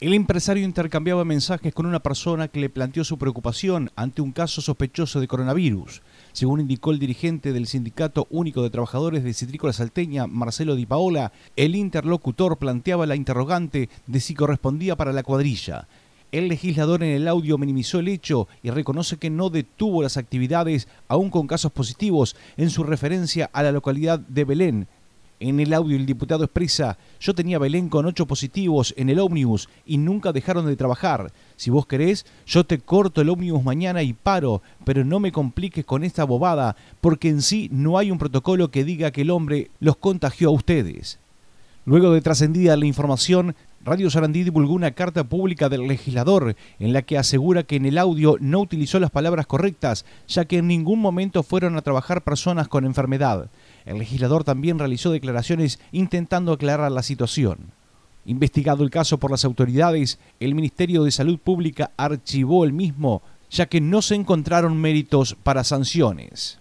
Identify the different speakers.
Speaker 1: El empresario intercambiaba mensajes con una persona que le planteó su preocupación ante un caso sospechoso de coronavirus. Según indicó el dirigente del Sindicato Único de Trabajadores de Citrícola Salteña, Marcelo Di Paola, el interlocutor planteaba la interrogante de si correspondía para la cuadrilla. El legislador en el audio minimizó el hecho y reconoce que no detuvo las actividades, aún con casos positivos, en su referencia a la localidad de Belén, en el audio el diputado expresa, yo tenía Belén con ocho positivos en el ómnibus y nunca dejaron de trabajar. Si vos querés, yo te corto el ómnibus mañana y paro, pero no me compliques con esta bobada, porque en sí no hay un protocolo que diga que el hombre los contagió a ustedes. Luego de trascendida la información, Radio Sarandí divulgó una carta pública del legislador en la que asegura que en el audio no utilizó las palabras correctas, ya que en ningún momento fueron a trabajar personas con enfermedad. El legislador también realizó declaraciones intentando aclarar la situación. Investigado el caso por las autoridades, el Ministerio de Salud Pública archivó el mismo, ya que no se encontraron méritos para sanciones.